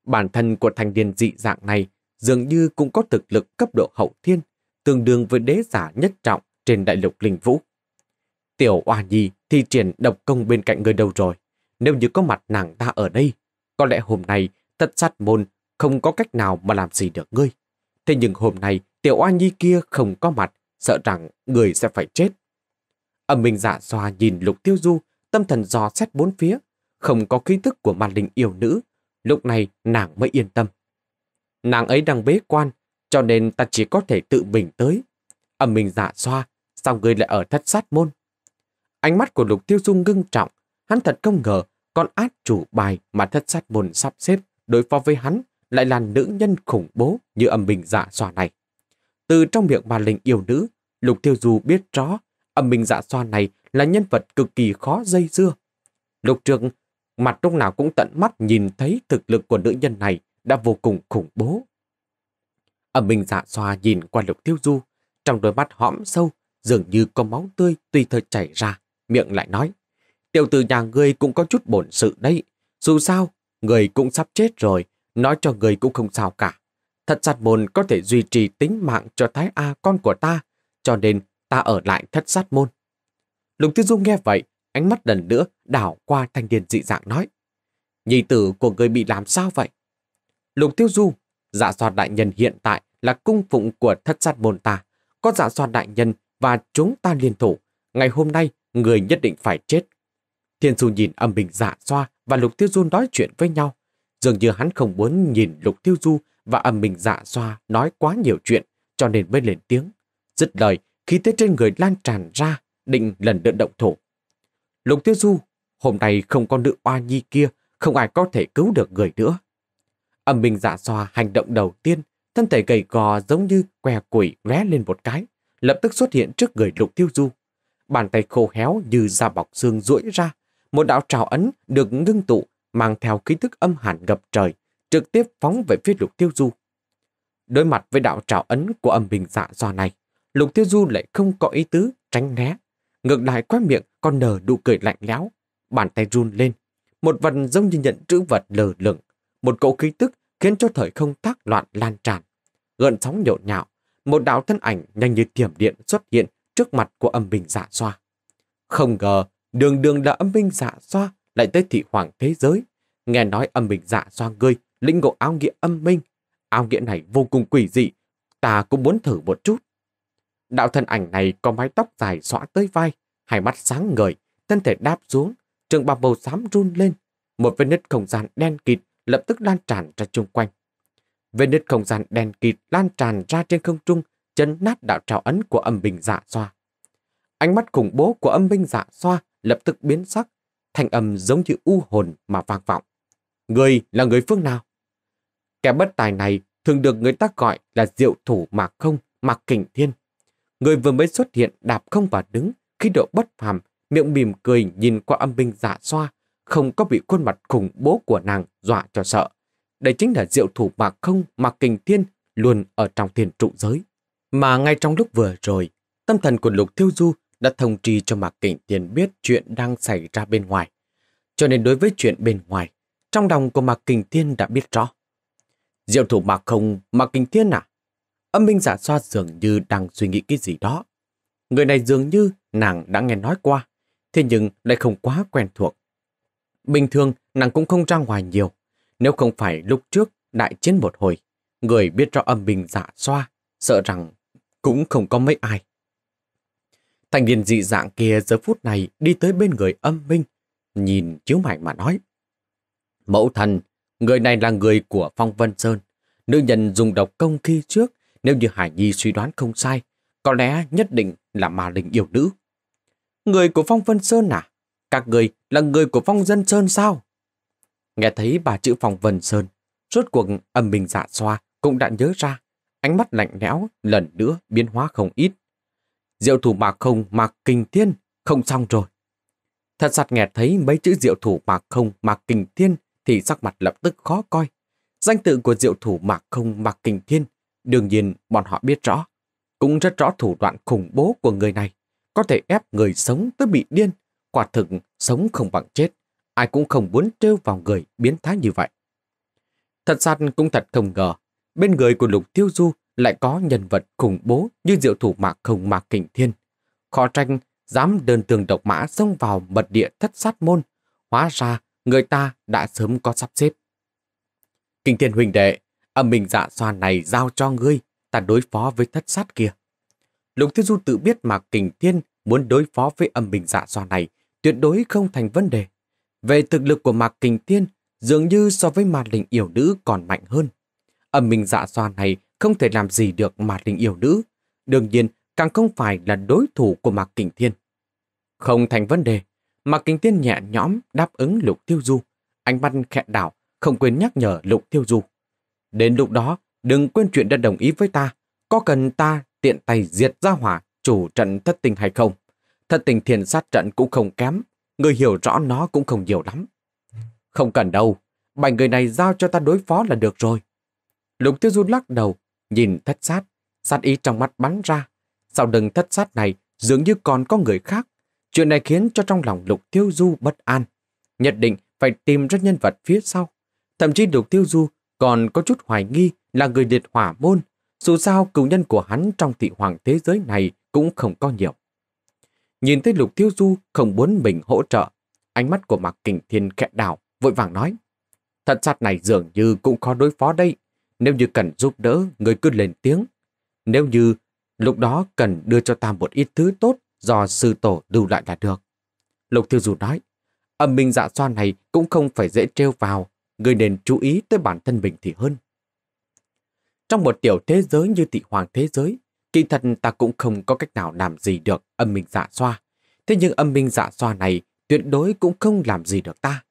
Bản thân của thanh niên dị dạng này dường như cũng có thực lực cấp độ hậu thiên, tương đương với đế giả nhất trọng trên đại lục linh vũ. Tiểu Oa Nhi thi triển độc công bên cạnh người đâu rồi. Nếu như có mặt nàng ta ở đây, có lẽ hôm nay tất sát môn không có cách nào mà làm gì được ngươi. Thế nhưng hôm nay tiểu oa nhi kia không có mặt, sợ rằng người sẽ phải chết. Âm minh giả dạ xoa nhìn lục tiêu du, tâm thần dò xét bốn phía, không có khí thức của ma linh yêu nữ. Lúc này nàng mới yên tâm. Nàng ấy đang bế quan, cho nên ta chỉ có thể tự mình tới. Âm mình dạ xoa, sao người lại ở thất sát môn? Ánh mắt của Lục Tiêu Dung ngưng trọng, hắn thật không ngờ con át chủ bài mà thất sát môn sắp xếp đối phó với hắn lại là nữ nhân khủng bố như âm bình dạ xoa này. Từ trong miệng bà linh yêu nữ, Lục Tiêu Du biết rõ âm bình dạ xoa này là nhân vật cực kỳ khó dây dưa. Lục Trường mặt lúc nào cũng tận mắt nhìn thấy thực lực của nữ nhân này đã vô cùng khủng bố. Ở Minh dạ xoa nhìn qua lục tiêu du, trong đôi mắt hõm sâu, dường như có máu tươi tùy thời chảy ra, miệng lại nói. Tiểu tử nhà ngươi cũng có chút bổn sự đấy, dù sao, người cũng sắp chết rồi, nói cho người cũng không sao cả. Thật sát môn có thể duy trì tính mạng cho Thái A con của ta, cho nên ta ở lại thất sát môn. Lục Tiêu Du nghe vậy, ánh mắt lần nữa đảo qua thanh niên dị dạng nói. nhị tử của người bị làm sao vậy? Lục Tiêu Du, giả soạt đại nhân hiện tại là cung phụng của thất sát môn ta. Có giả soạt đại nhân và chúng ta liên thủ. Ngày hôm nay, người nhất định phải chết. Thiên Du nhìn âm bình giả xoa và Lục Tiêu Du nói chuyện với nhau. Dường như hắn không muốn nhìn Lục Tiêu Du và âm bình giả xoa nói quá nhiều chuyện, cho nên mới lên tiếng. Dứt lời, khí thế trên người lan tràn ra, định lần nữa động thổ. Lục Tiêu Du, hôm nay không có nữ oa nhi kia, không ai có thể cứu được người nữa. Âm minh dạ xoa hành động đầu tiên, thân thể gầy gò giống như que quỷ ré lên một cái, lập tức xuất hiện trước người lục tiêu du. Bàn tay khô héo như da bọc xương duỗi ra, một đạo trào ấn được ngưng tụ mang theo khí thức âm hẳn ngập trời, trực tiếp phóng về phía lục tiêu du. Đối mặt với đạo trào ấn của âm bình dạ do này, lục tiêu du lại không có ý tứ tránh né. Ngược lại quét miệng con nở nụ cười lạnh lẽo, bàn tay run lên. Một vật giống như nhận chữ vật lờ lửng, một cỗ khí tức khiến cho thời không tác loạn lan tràn. Gợn sóng nhộn nhạo, một đạo thân ảnh nhanh như tiềm điện xuất hiện trước mặt của âm binh dạ xoa. Không ngờ, đường đường là âm binh dạ xoa lại tới thị hoàng thế giới. Nghe nói âm binh dạ xoa ngươi, lĩnh ngộ áo nghĩa âm minh. Áo nghĩa này vô cùng quỷ dị, ta cũng muốn thử một chút. Đạo thân ảnh này có mái tóc dài xõa tới vai, hai mắt sáng ngời, thân thể đáp xuống, trường bào màu xám run lên. Một vết nứt không gian đen kịt lập tức lan tràn ra chung quanh. Vết nứt không gian đen kịt lan tràn ra trên không trung, chấn nát đạo trào ấn của âm binh dạ xoa. Ánh mắt khủng bố của âm binh dạ xoa lập tức biến sắc, thành âm giống như u hồn mà vang vọng. Người là người phương nào? Kẻ bất tài này thường được người ta gọi là diệu thủ mạc không, mạc kỉnh thiên. Người vừa mới xuất hiện đạp không và đứng, khi độ bất phàm, miệng mỉm cười nhìn qua âm binh dạ xoa, không có bị khuôn mặt khủng bố của nàng dọa cho sợ. Đây chính là diệu thủ mạc không mà kình thiên luôn ở trong thiền trụ giới. Mà ngay trong lúc vừa rồi, tâm thần của Lục Thiêu Du đã thông tri cho Mạc Kình Thiên biết chuyện đang xảy ra bên ngoài. Cho nên đối với chuyện bên ngoài, trong lòng của Mạc Kình Thiên đã biết rõ. Diệu thủ Mạc không, Mạc Kình Thiên à? Âm minh giả soa dường như đang suy nghĩ cái gì đó. Người này dường như nàng đã nghe nói qua, thế nhưng lại không quá quen thuộc. Bình thường, nàng cũng không ra ngoài nhiều. Nếu không phải lúc trước đại chiến một hồi, người biết rõ âm bình giả xoa, sợ rằng cũng không có mấy ai. Thành niên dị dạng kia giờ phút này đi tới bên người âm minh, nhìn chiếu mảnh mà nói. Mẫu thần, người này là người của Phong Vân Sơn. Nữ nhân dùng độc công khi trước, nếu như Hải Nhi suy đoán không sai, có lẽ nhất định là ma linh yêu nữ. Người của Phong Vân Sơn à? Các người là người của phong dân Sơn sao? Nghe thấy bà chữ phòng vần Sơn, rốt cuộc âm bình dạ xoa cũng đã nhớ ra, ánh mắt lạnh lẽo lần nữa biến hóa không ít. Diệu thủ mạc không mạc kinh thiên, không xong rồi. Thật sạt nghe thấy mấy chữ diệu thủ mạc không mạc kinh thiên thì sắc mặt lập tức khó coi. Danh tự của diệu thủ mạc không mạc kinh thiên, đương nhiên bọn họ biết rõ. Cũng rất rõ thủ đoạn khủng bố của người này, có thể ép người sống tới bị điên Quả thực sống không bằng chết, ai cũng không muốn trêu vào người biến thái như vậy. Thật ra cũng thật không ngờ, bên người của Lục Tiêu Du lại có nhân vật khủng bố như diệu thủ mạc không mạc kình thiên. Khó tranh dám đơn tường độc mã xông vào mật địa thất sát môn, hóa ra người ta đã sớm có sắp xếp. Kinh thiên huynh đệ, âm mình dạ xoan này giao cho ngươi, ta đối phó với thất sát kia. Lục Thiên Du tự biết mà Kình Thiên muốn đối phó với âm bình dạ xoa này tuyệt đối không thành vấn đề. Về thực lực của Mạc Kình Thiên, dường như so với ma linh yểu nữ còn mạnh hơn. Âm minh dạ xoa này không thể làm gì được ma linh yểu nữ. Đương nhiên, càng không phải là đối thủ của Mạc Kình Thiên. Không thành vấn đề, Mạc Kình Thiên nhẹ nhõm đáp ứng Lục Tiêu Du. Ánh mắt khẽ đảo, không quên nhắc nhở Lục Tiêu Du. Đến lúc đó, đừng quên chuyện đã đồng ý với ta. Có cần ta tiện tay diệt ra hỏa chủ trận thất tình hay không? Thật tình thiền sát trận cũng không kém, người hiểu rõ nó cũng không nhiều lắm. Không cần đâu, bảy người này giao cho ta đối phó là được rồi. Lục tiêu du lắc đầu, nhìn thất sát, sát ý trong mắt bắn ra. Sau đừng thất sát này dường như còn có người khác. Chuyện này khiến cho trong lòng lục tiêu du bất an. Nhất định phải tìm ra nhân vật phía sau. Thậm chí lục tiêu du còn có chút hoài nghi là người liệt hỏa môn. Dù sao cựu nhân của hắn trong thị hoàng thế giới này cũng không có nhiều. Nhìn thấy Lục Thiếu Du không muốn mình hỗ trợ, ánh mắt của Mạc Kình Thiên kẹ đảo, vội vàng nói. Thật sát này dường như cũng khó đối phó đây. Nếu như cần giúp đỡ, người cứ lên tiếng. Nếu như lúc đó cần đưa cho ta một ít thứ tốt do sư tổ lưu lại là được. Lục Thiếu Du nói, âm minh dạ xoan này cũng không phải dễ trêu vào, người nên chú ý tới bản thân mình thì hơn. Trong một tiểu thế giới như thị hoàng thế giới, Kỳ thật ta cũng không có cách nào làm gì được âm minh dạ xoa. Thế nhưng âm minh dạ xoa này tuyệt đối cũng không làm gì được ta.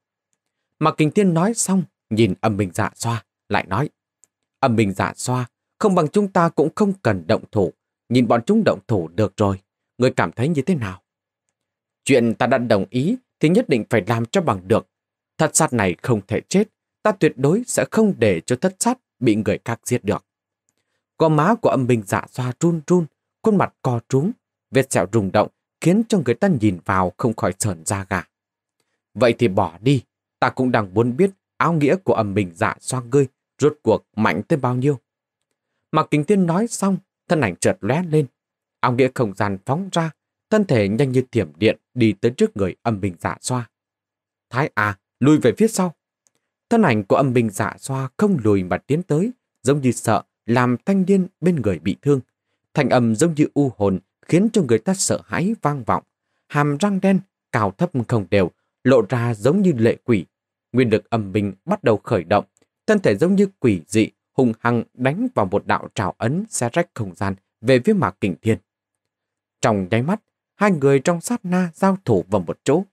Mà Kình tiên nói xong, nhìn âm minh dạ xoa, lại nói. Âm minh dạ xoa, không bằng chúng ta cũng không cần động thủ. Nhìn bọn chúng động thủ được rồi. Người cảm thấy như thế nào? Chuyện ta đã đồng ý thì nhất định phải làm cho bằng được. Thất sát này không thể chết. Ta tuyệt đối sẽ không để cho thất sát bị người khác giết được. Có má của âm binh dạ xoa run run, khuôn mặt co trúng, vết sẹo rung động khiến cho người ta nhìn vào không khỏi sờn da gà. Vậy thì bỏ đi, ta cũng đang muốn biết áo nghĩa của âm bình dạ xoa ngươi rốt cuộc mạnh tới bao nhiêu. Mạc Kính Tiên nói xong, thân ảnh chợt lóe lên. Áo nghĩa không gian phóng ra, thân thể nhanh như thiểm điện đi tới trước người âm bình dạ xoa. Thái à, lùi về phía sau. Thân ảnh của âm bình dạ xoa không lùi mà tiến tới, giống như sợ làm thanh niên bên người bị thương. thanh âm giống như u hồn khiến cho người ta sợ hãi vang vọng. Hàm răng đen, cao thấp không đều, lộ ra giống như lệ quỷ. Nguyên lực âm binh bắt đầu khởi động, thân thể giống như quỷ dị, hùng hăng đánh vào một đạo trào ấn xé rách không gian về phía mạc kinh thiên. Trong nháy mắt, hai người trong sát na giao thủ vào một chỗ.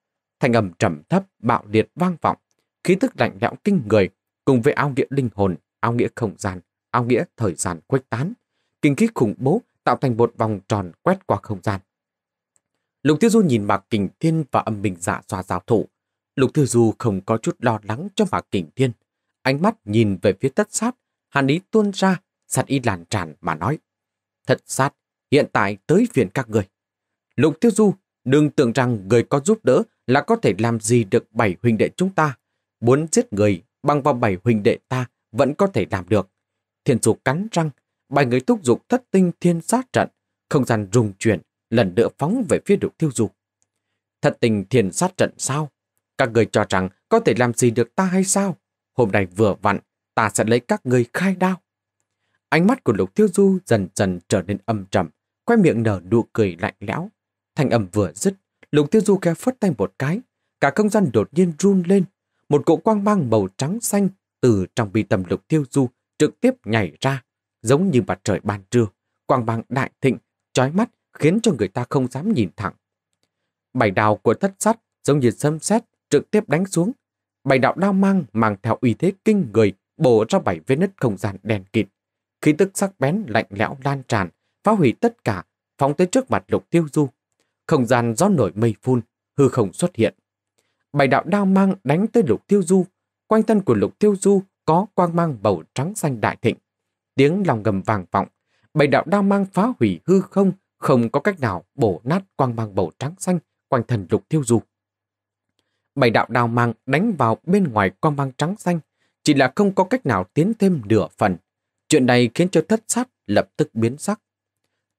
thanh âm trầm thấp, bạo liệt vang vọng, khí thức lạnh lẽo kinh người cùng với ao nghĩa linh hồn, ao nghĩa không gian áo nghĩa thời gian khuếch tán. Kinh khí khủng bố tạo thành một vòng tròn quét qua không gian. Lục Tiêu Du nhìn Mạc Kình Thiên và âm bình dạ xoa giao thủ. Lục Tiêu Du không có chút lo lắng cho Mạc Kình Thiên. Ánh mắt nhìn về phía tất sát, hàn ý tuôn ra, sạt ý làn tràn mà nói. Thật sát, hiện tại tới phiền các người. Lục Tiêu Du đừng tưởng rằng người có giúp đỡ là có thể làm gì được bảy huynh đệ chúng ta. Muốn giết người bằng vào bảy huynh đệ ta vẫn có thể làm được. Thiên Sù cắn răng, bài người thúc dục thất tinh thiên sát trận, không gian rung chuyển, lần nữa phóng về phía đục tiêu dục. Thất tình thiên sát trận sao? Các người cho rằng có thể làm gì được ta hay sao? Hôm nay vừa vặn, ta sẽ lấy các người khai đao. Ánh mắt của Lục Tiêu Du dần dần trở nên âm trầm, quay miệng nở nụ cười lạnh lẽo. Thanh âm vừa dứt, Lục Tiêu Du khẽ phất tay một cái, cả không gian đột nhiên run lên, một cỗ quang mang màu trắng xanh từ trong bi tầm Lục Tiêu Du trực tiếp nhảy ra, giống như mặt trời ban trưa, quang bằng đại thịnh, chói mắt khiến cho người ta không dám nhìn thẳng. Bảy đào của thất sắt giống như sấm xét trực tiếp đánh xuống. Bảy đạo đao mang mang theo uy thế kinh người bổ ra bảy vết nứt không gian đèn kịt. Khí tức sắc bén lạnh lẽo lan tràn, phá hủy tất cả, phóng tới trước mặt lục tiêu du. Không gian gió nổi mây phun, hư không xuất hiện. Bảy đạo đao mang đánh tới lục tiêu du. Quanh thân của lục tiêu du có quang mang bầu trắng xanh đại thịnh. Tiếng lòng gầm vàng vọng, Bầy đạo đao mang phá hủy hư không, không có cách nào bổ nát quang mang bầu trắng xanh quanh thần lục thiêu du. Bảy đạo đào mang đánh vào bên ngoài quang mang trắng xanh, chỉ là không có cách nào tiến thêm nửa phần. Chuyện này khiến cho thất sát lập tức biến sắc.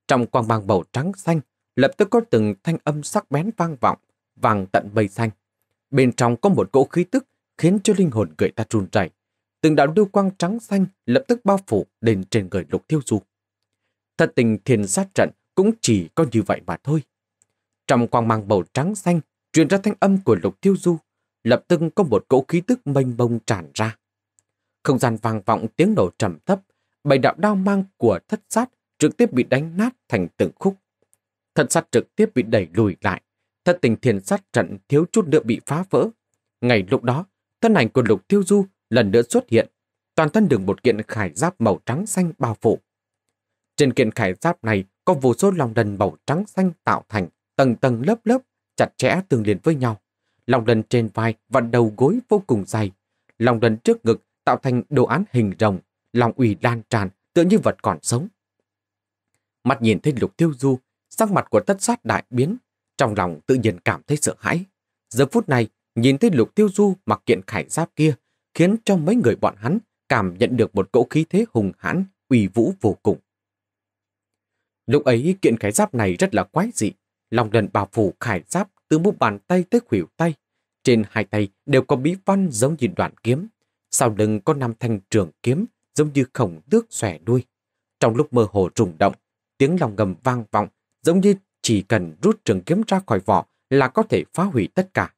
Trong quang mang bầu trắng xanh, lập tức có từng thanh âm sắc bén vang vọng, vàng tận mây xanh. Bên trong có một cỗ khí tức khiến cho linh hồn người ta run rẩy từng đạo lưu quang trắng xanh lập tức bao phủ đền trên người lục tiêu du. Thật tình thiền sát trận cũng chỉ có như vậy mà thôi. Trong quang mang màu trắng xanh truyền ra thanh âm của lục tiêu du, lập tức có một cỗ khí tức mênh mông tràn ra. Không gian vang vọng tiếng nổ trầm thấp, bảy đạo đao mang của thất sát trực tiếp bị đánh nát thành từng khúc. Thất sát trực tiếp bị đẩy lùi lại, thất tình thiền sát trận thiếu chút nữa bị phá vỡ. Ngày lúc đó, thân ảnh của lục tiêu du lần nữa xuất hiện, toàn thân đường một kiện khải giáp màu trắng xanh bao phủ. Trên kiện khải giáp này có vô số lòng đần màu trắng xanh tạo thành, tầng tầng lớp lớp, chặt chẽ tương liên với nhau. Lòng đần trên vai và đầu gối vô cùng dày. Lòng đần trước ngực tạo thành đồ án hình rồng, lòng ủy lan tràn tựa như vật còn sống. Mặt nhìn thấy lục tiêu du, sắc mặt của tất sát đại biến, trong lòng tự nhiên cảm thấy sợ hãi. Giờ phút này, nhìn thấy lục tiêu du mặc kiện khải giáp kia, khiến cho mấy người bọn hắn cảm nhận được một cỗ khí thế hùng hãn, uy vũ vô cùng. Lúc ấy kiện khải giáp này rất là quái dị, lòng lần bao phủ khải giáp từ mu bàn tay tới khuỷu tay, trên hai tay đều có bí văn giống như đoạn kiếm, sau lưng có năm thanh trường kiếm giống như khổng tước xòe đuôi. Trong lúc mơ hồ trùng động, tiếng lòng ngầm vang vọng giống như chỉ cần rút trường kiếm ra khỏi vỏ là có thể phá hủy tất cả.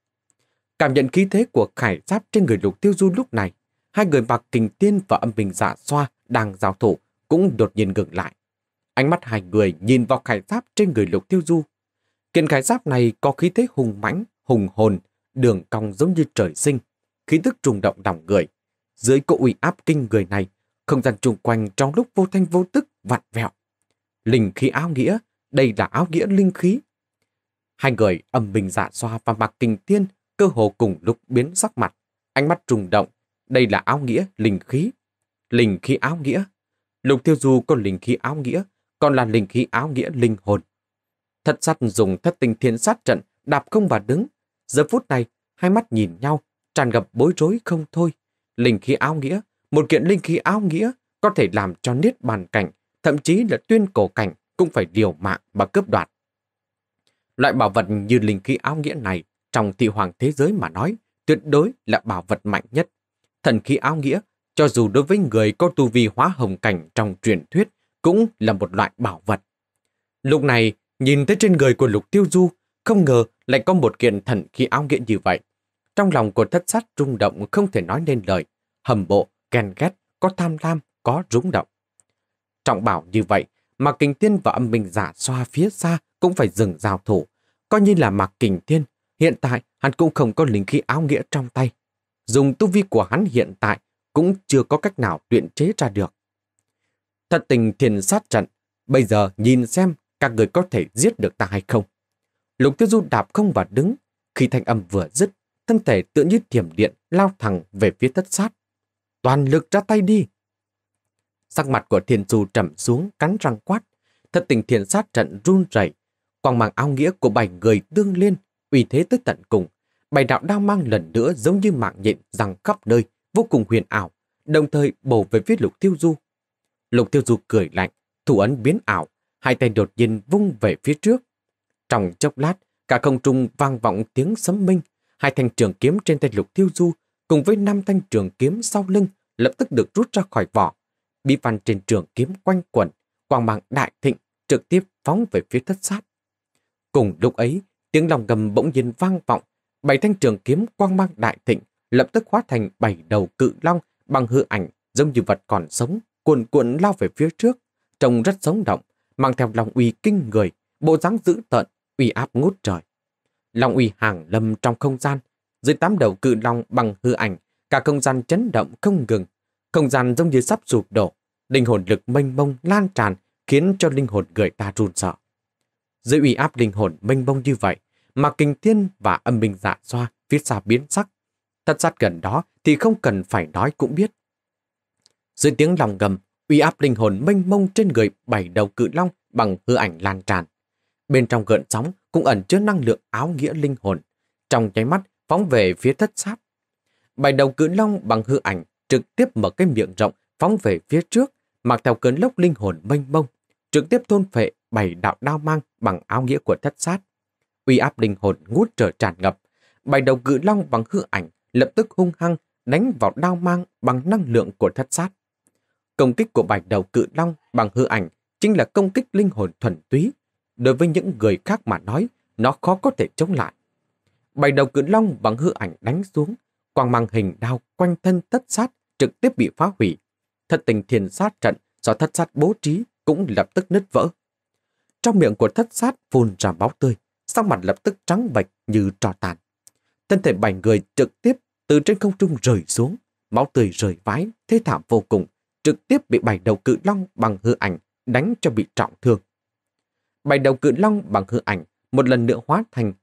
Cảm nhận khí thế của khải giáp trên người lục tiêu du lúc này, hai người bạc kình tiên và âm bình dạ xoa đang giao thủ cũng đột nhiên ngừng lại. Ánh mắt hai người nhìn vào khải giáp trên người lục tiêu du. Kiện khải giáp này có khí thế hùng mãnh, hùng hồn, đường cong giống như trời sinh, khí tức trùng động lòng người. Dưới cỗ uy áp kinh người này, không gian chung quanh trong lúc vô thanh vô tức vặn vẹo. Linh khí áo nghĩa, đây là áo nghĩa linh khí. Hai người âm bình dạ xoa và mặc kình tiên cơ hồ cùng lúc biến sắc mặt, ánh mắt trùng động. Đây là áo nghĩa linh khí. Linh khí áo nghĩa. Lục Tiêu Du có linh khí áo nghĩa, còn là linh khí áo nghĩa linh hồn. thật sát dùng thất tinh thiên sát trận, đạp không và đứng. Giờ phút này, hai mắt nhìn nhau, tràn gặp bối rối không thôi. Linh khí áo nghĩa, một kiện linh khí áo nghĩa có thể làm cho niết bàn cảnh, thậm chí là tuyên cổ cảnh cũng phải điều mạng và cướp đoạt. Loại bảo vật như linh khí áo nghĩa này trong thị hoàng thế giới mà nói, tuyệt đối là bảo vật mạnh nhất. Thần khí áo nghĩa, cho dù đối với người có tu vi hóa hồng cảnh trong truyền thuyết, cũng là một loại bảo vật. Lúc này, nhìn tới trên người của lục tiêu du, không ngờ lại có một kiện thần khí áo nghĩa như vậy. Trong lòng của thất sát rung động không thể nói nên lời, hầm bộ, ghen ghét, có tham lam, có rúng động. Trọng bảo như vậy, mà kình tiên và âm minh giả xoa phía xa cũng phải dừng giao thủ. Coi như là mạc kình tiên Hiện tại, hắn cũng không có linh khí áo nghĩa trong tay. Dùng tu vi của hắn hiện tại cũng chưa có cách nào luyện chế ra được. Thật tình thiền sát trận, bây giờ nhìn xem các người có thể giết được ta hay không. Lục tiêu du đạp không và đứng, khi thanh âm vừa dứt, thân thể tựa như thiểm điện lao thẳng về phía thất sát. Toàn lực ra tay đi! Sắc mặt của thiền du trầm xuống, cắn răng quát. Thật tình thiền sát trận run rẩy quang mang áo nghĩa của bảy người tương liên uy thế tới tận cùng. bài đạo đang mang lần nữa giống như mạng nhện rằng khắp nơi, vô cùng huyền ảo, đồng thời bổ về phía lục tiêu du. Lục tiêu du cười lạnh, thủ ấn biến ảo, hai tay đột nhiên vung về phía trước. Trong chốc lát, cả không trung vang vọng tiếng sấm minh, hai thanh trường kiếm trên tay lục tiêu du cùng với năm thanh trường kiếm sau lưng lập tức được rút ra khỏi vỏ. Bí văn trên trường kiếm quanh quẩn, quang mang đại thịnh trực tiếp phóng về phía thất sát. Cùng lúc ấy, Tiếng lòng gầm bỗng nhiên vang vọng, bảy thanh trường kiếm quang mang đại thịnh, lập tức hóa thành bảy đầu cự long bằng hư ảnh giống như vật còn sống, cuồn cuộn lao về phía trước, trông rất sống động, mang theo lòng uy kinh người, bộ dáng dữ tợn, uy áp ngút trời. lòng uy hàng lâm trong không gian, dưới tám đầu cự long bằng hư ảnh, cả không gian chấn động không ngừng, không gian giống như sắp sụp đổ, linh hồn lực mênh mông lan tràn khiến cho linh hồn người ta run sợ. Dưới uy áp linh hồn mênh mông như vậy, mà kinh thiên và âm minh dạ xoa phía xa biến sắc. Thật sát gần đó thì không cần phải nói cũng biết. Dưới tiếng lòng gầm, uy áp linh hồn mênh mông trên người bảy đầu cự long bằng hư ảnh lan tràn. Bên trong gợn sóng cũng ẩn chứa năng lượng áo nghĩa linh hồn, trong nháy mắt phóng về phía thất sát. Bảy đầu cự long bằng hư ảnh trực tiếp mở cái miệng rộng phóng về phía trước, mặc theo cơn lốc linh hồn mênh mông, trực tiếp thôn phệ bảy đạo đao mang bằng áo nghĩa của thất sát. Uy áp linh hồn ngút trở tràn ngập, bảy đầu cự long bằng hư ảnh lập tức hung hăng đánh vào đao mang bằng năng lượng của thất sát. Công kích của bảy đầu cự long bằng hư ảnh chính là công kích linh hồn thuần túy. Đối với những người khác mà nói, nó khó có thể chống lại. Bảy đầu cự long bằng hư ảnh đánh xuống, quang mang hình đao quanh thân thất sát trực tiếp bị phá hủy. Thật tình thiền sát trận do thất sát bố trí cũng lập tức nứt vỡ. Trong miệng của thất sát phun ra máu tươi, sắc mặt lập tức trắng bệch như trò tàn. Thân thể bảy người trực tiếp từ trên không trung rời xuống, máu tươi rời vãi, thế thảm vô cùng, trực tiếp bị bảy đầu cự long bằng hư ảnh đánh cho bị trọng thương. Bảy đầu cự long bằng hư ảnh một lần nữa hóa thành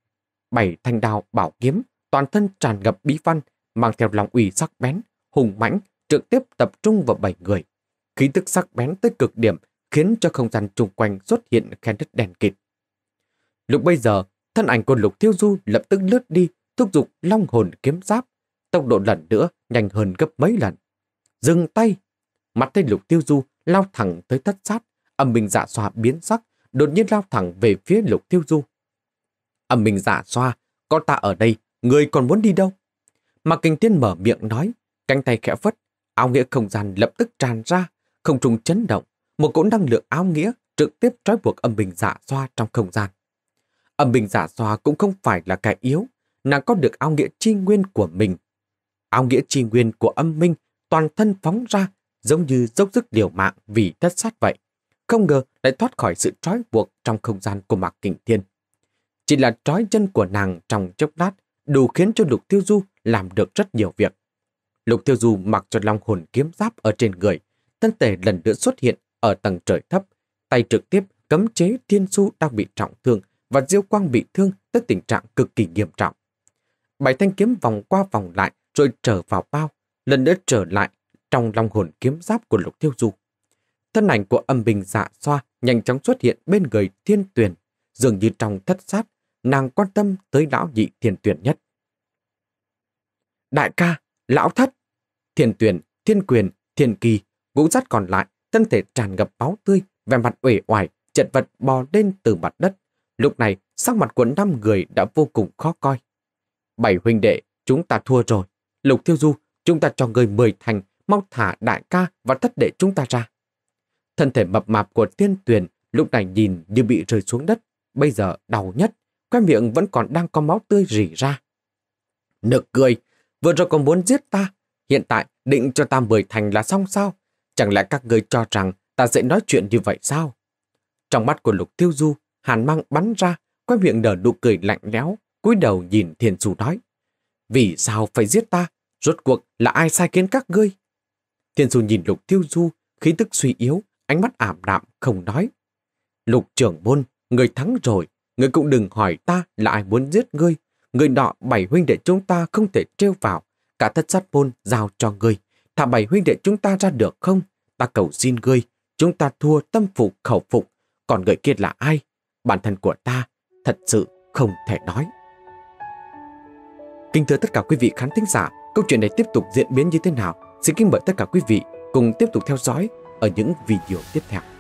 bảy thanh đao bảo kiếm, toàn thân tràn ngập bí văn, mang theo lòng uy sắc bén, hùng mãnh, trực tiếp tập trung vào bảy người. Khí tức sắc bén tới cực điểm khiến cho không gian xung quanh xuất hiện khe nứt đèn kịt. Lúc bây giờ, thân ảnh của Lục Thiêu Du lập tức lướt đi, thúc giục long hồn kiếm giáp, tốc độ lần nữa nhanh hơn gấp mấy lần. Dừng tay, mặt tên Lục Thiêu Du lao thẳng tới thất sát, âm minh dạ xoa biến sắc, đột nhiên lao thẳng về phía Lục Thiêu Du. Âm minh dạ xoa, có ta ở đây, người còn muốn đi đâu? Mà kinh tiên mở miệng nói, cánh tay khẽ phất, áo nghĩa không gian lập tức tràn ra, không trùng chấn động, một cỗ năng lượng áo nghĩa trực tiếp trói buộc âm bình giả dạ xoa trong không gian. Âm bình giả dạ xoa cũng không phải là kẻ yếu, nàng có được áo nghĩa chi nguyên của mình. Áo nghĩa chi nguyên của âm minh toàn thân phóng ra giống như dốc sức liều mạng vì thất sát vậy. Không ngờ lại thoát khỏi sự trói buộc trong không gian của Mạc kinh Thiên. Chỉ là trói chân của nàng trong chốc lát đủ khiến cho Lục Tiêu Du làm được rất nhiều việc. Lục Tiêu Du mặc cho long hồn kiếm giáp ở trên người, thân thể lần nữa xuất hiện ở tầng trời thấp, tay trực tiếp cấm chế Thiên Su đang bị trọng thương và Diêu Quang bị thương tới tình trạng cực kỳ nghiêm trọng. Bảy thanh kiếm vòng qua vòng lại rồi trở vào bao, lần nữa trở lại trong long hồn kiếm giáp của Lục Thiêu Du. Thân ảnh của âm bình dạ xoa nhanh chóng xuất hiện bên người thiên tuyển, dường như trong thất sát, nàng quan tâm tới lão nhị thiên tuyển nhất. Đại ca, lão thất, thiên tuyển, thiên quyền, thiên kỳ, ngũ dắt còn lại thân thể tràn ngập máu tươi, vẻ mặt uể oải, chật vật bò lên từ mặt đất. Lúc này, sắc mặt của năm người đã vô cùng khó coi. Bảy huynh đệ, chúng ta thua rồi. Lục Thiêu Du, chúng ta cho người mười thành, mau thả đại ca và thất đệ chúng ta ra. Thân thể mập mạp của tiên tuyền lúc này nhìn như bị rơi xuống đất, bây giờ đau nhất, cái miệng vẫn còn đang có máu tươi rỉ ra. Nực cười, vừa rồi còn muốn giết ta, hiện tại định cho ta mười thành là xong sao? Chẳng lẽ các người cho rằng ta dễ nói chuyện như vậy sao? Trong mắt của Lục Tiêu Du, hàn mang bắn ra, quay miệng nở nụ cười lạnh lẽo, cúi đầu nhìn Thiên Du nói. Vì sao phải giết ta? Rốt cuộc là ai sai khiến các ngươi? Thiên Du nhìn Lục Tiêu Du, khí tức suy yếu, ánh mắt ảm đạm, không nói. Lục trưởng môn, người thắng rồi, người cũng đừng hỏi ta là ai muốn giết ngươi. Người nọ bảy huynh để chúng ta không thể trêu vào, cả thất sát môn giao cho ngươi. Thả bảy huynh đệ chúng ta ra được không? Ta cầu xin ngươi, chúng ta thua tâm phục khẩu phục, còn người kia là ai? Bản thân của ta thật sự không thể nói. Kính thưa tất cả quý vị khán thính giả, câu chuyện này tiếp tục diễn biến như thế nào? Xin kính mời tất cả quý vị cùng tiếp tục theo dõi ở những video tiếp theo.